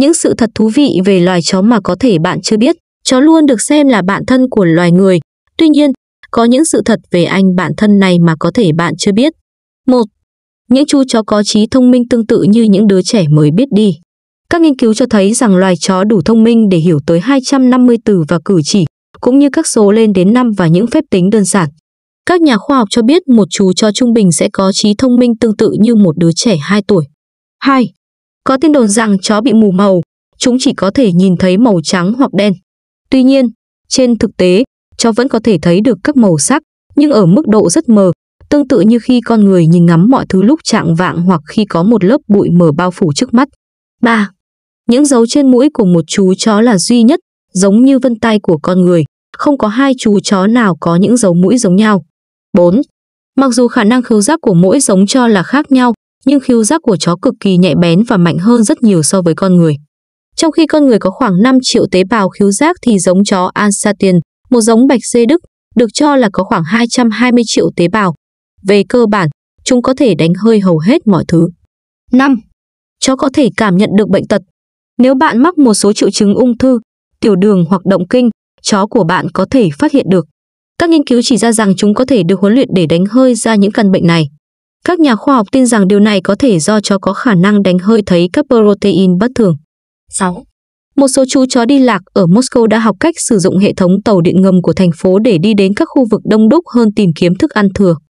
Những sự thật thú vị về loài chó mà có thể bạn chưa biết, chó luôn được xem là bạn thân của loài người. Tuy nhiên, có những sự thật về anh bạn thân này mà có thể bạn chưa biết. 1. Những chú chó có trí thông minh tương tự như những đứa trẻ mới biết đi. Các nghiên cứu cho thấy rằng loài chó đủ thông minh để hiểu tới 250 từ và cử chỉ, cũng như các số lên đến 5 và những phép tính đơn giản. Các nhà khoa học cho biết một chú chó trung bình sẽ có trí thông minh tương tự như một đứa trẻ 2 tuổi. 2. Có tin đồn rằng chó bị mù màu, chúng chỉ có thể nhìn thấy màu trắng hoặc đen. Tuy nhiên, trên thực tế, chó vẫn có thể thấy được các màu sắc, nhưng ở mức độ rất mờ, tương tự như khi con người nhìn ngắm mọi thứ lúc trạng vạng hoặc khi có một lớp bụi mờ bao phủ trước mắt. 3. Những dấu trên mũi của một chú chó là duy nhất, giống như vân tay của con người, không có hai chú chó nào có những dấu mũi giống nhau. 4. Mặc dù khả năng khứu giác của mỗi giống cho là khác nhau, nhưng khiêu giác của chó cực kỳ nhạy bén và mạnh hơn rất nhiều so với con người. Trong khi con người có khoảng 5 triệu tế bào khiếu giác thì giống chó Alsatian, một giống bạch dê Đức, được cho là có khoảng 220 triệu tế bào. Về cơ bản, chúng có thể đánh hơi hầu hết mọi thứ. 5. Chó có thể cảm nhận được bệnh tật. Nếu bạn mắc một số triệu chứng ung thư, tiểu đường hoặc động kinh, chó của bạn có thể phát hiện được. Các nghiên cứu chỉ ra rằng chúng có thể được huấn luyện để đánh hơi ra những căn bệnh này. Các nhà khoa học tin rằng điều này có thể do chó có khả năng đánh hơi thấy các protein bất thường. 6. Một số chú chó đi lạc ở Moscow đã học cách sử dụng hệ thống tàu điện ngầm của thành phố để đi đến các khu vực đông đúc hơn tìm kiếm thức ăn thừa.